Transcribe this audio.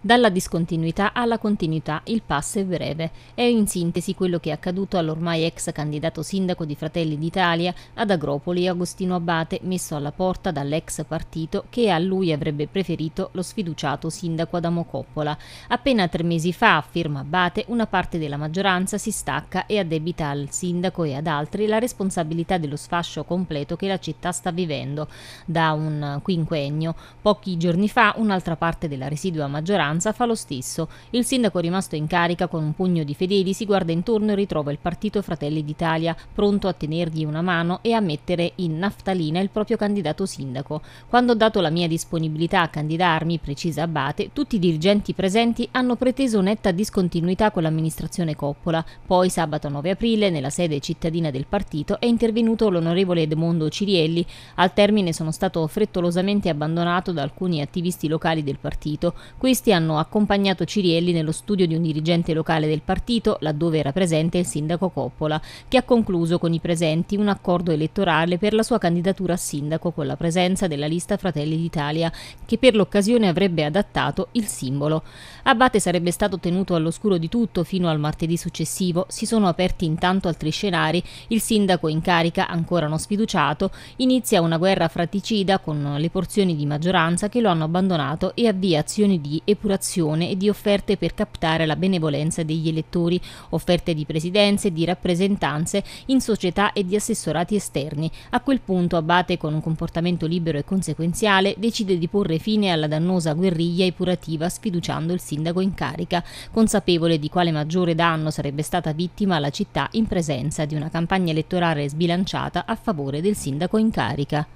Dalla discontinuità alla continuità il passo è breve. È in sintesi quello che è accaduto all'ormai ex candidato sindaco di Fratelli d'Italia ad Agropoli Agostino Abate, messo alla porta dall'ex partito che a lui avrebbe preferito lo sfiduciato sindaco Adamo Coppola. Appena tre mesi fa, firma Abate, una parte della maggioranza si stacca e addebita al sindaco e ad altri la responsabilità dello sfascio completo che la città sta vivendo da un quinquennio. Pochi giorni fa un'altra parte della residua maggioranza maggioranza fa lo stesso. Il sindaco rimasto in carica con un pugno di fedeli si guarda intorno e ritrova il partito Fratelli d'Italia, pronto a tenergli una mano e a mettere in naftalina il proprio candidato sindaco. Quando ho dato la mia disponibilità a candidarmi, precisa Abate, tutti i dirigenti presenti hanno preteso netta discontinuità con l'amministrazione Coppola. Poi sabato 9 aprile, nella sede cittadina del partito, è intervenuto l'onorevole Edmondo Cirielli. Al termine sono stato frettolosamente abbandonato da alcuni attivisti locali del partito. Questi hanno hanno accompagnato Cirielli nello studio di un dirigente locale del partito, laddove era presente il sindaco Coppola, che ha concluso con i presenti un accordo elettorale per la sua candidatura a sindaco con la presenza della lista Fratelli d'Italia, che per l'occasione avrebbe adattato il simbolo. Abate sarebbe stato tenuto all'oscuro di tutto fino al martedì successivo, si sono aperti intanto altri scenari, il sindaco in carica, ancora non sfiduciato, inizia una guerra fratricida con le porzioni di maggioranza che lo hanno abbandonato e avvia azioni di epurazione fatturazione e di offerte per captare la benevolenza degli elettori, offerte di presidenze, di rappresentanze in società e di assessorati esterni. A quel punto Abate, con un comportamento libero e conseguenziale, decide di porre fine alla dannosa guerriglia epurativa sfiduciando il sindaco in carica, consapevole di quale maggiore danno sarebbe stata vittima la città in presenza di una campagna elettorale sbilanciata a favore del sindaco in carica.